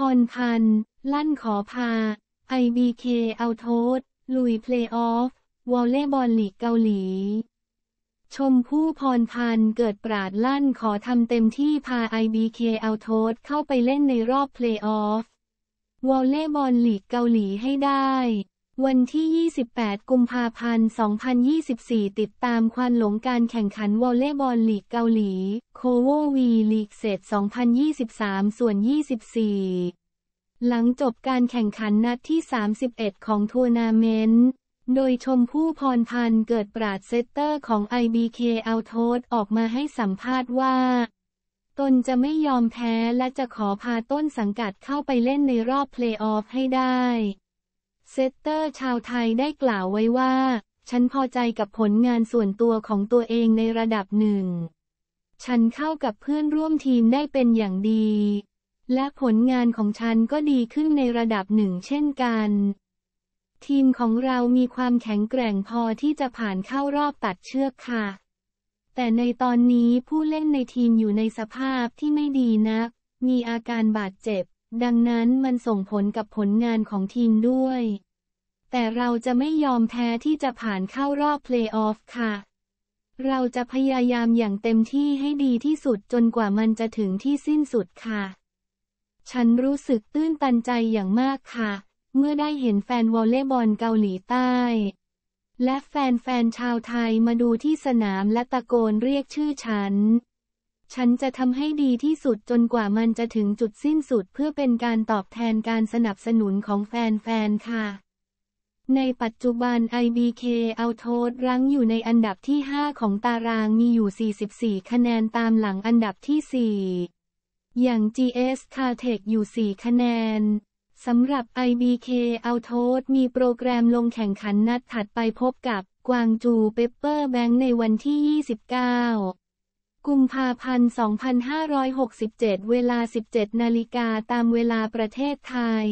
พรพันธ์ ลั่นขอพา IBK เอาโทษลุยเพลย์ออฟวอลเล่บอลลีกเกาหลี ชมผู้พรพันธ์เกิดปราดลั่นขอทำเต็มที่พา IBK เอาโทษเข้าไปเล่นในรอบเพลย์ออฟวอลเล่บอลลีกเกาหลีให้ได้วันที่ 28 กุมภาพันธ์ 2024 ติดตามควันหลงการแข่งขันวอลเลย์บอลลีกเกาหลีโคโววีลีกเศษ2023 ส่วน 24 หลังจบการแข่งขันนัดที่ 31 ของทัวร์นาเมนต์โดยชมผู้พรพันธ์เกิดปราดเซตเตอร์ของ IBK เอาโทษออกมาให้สัมภาษณ์ว่า ตนจะไม่ยอมแพ้และจะขอพาต้นสังกัดเข้าไปเล่นในรอบเพลย์ออฟให้ได้เซตเตอร์ชาวไทยได้กล่าวไว้ว่า ฉันพอใจกับผลงานส่วนตัวของตัวเองในระดับหนึ่ง ฉันเข้ากับเพื่อนร่วมทีมได้เป็นอย่างดี และผลงานของฉันก็ดีขึ้นในระดับหนึ่งเช่นกัน ทีมของเรามีความแข็งแกร่งพอที่จะผ่านเข้ารอบตัดเชือกค่ะ แต่ในตอนนี้ผู้เล่นในทีมอยู่ในสภาพที่ไม่ดีนัก มีอาการบาดเจ็บดังนั้นมันส่งผลกับผลงานของทีมด้วย แต่เราจะไม่ยอมแพ้ที่จะผ่านเข้ารอบเพลย์ออฟค่ะ เราจะพยายามอย่างเต็มที่ให้ดีที่สุดจนกว่ามันจะถึงที่สิ้นสุดค่ะ ฉันรู้สึกตื้นตันใจอย่างมากค่ะ เมื่อได้เห็นแฟนวอลเลย์บอลเกาหลีใต้ และแฟนแฟนชาวไทยมาดูที่สนามและตะโกนเรียกชื่อฉันฉันจะทำให้ดีที่สุดจนกว่ามันจะถึงจุดสิ้นสุดเพื่อเป็นการตอบแทนการสนับสนุนของแฟนๆ ค่ะ ในปัจจุบัน IBK เอาโทษรั้งอยู่ในอันดับที่ 5 ของตารางมีอยู่ 44 คะแนนตามหลังอันดับที่ 4 อย่าง GS c a r t e c h อยู่ 4 คะแนน สำหรับ IBK เอาโทษมีโปรแกรมลงแข่งขันนัดถัดไปพบกับ กวางจูเปเปอร์แบงค์ในวันที่ 29กุมภาพันธ์2567 เวลา 17นาฬิกาตามเวลาประเทศไทย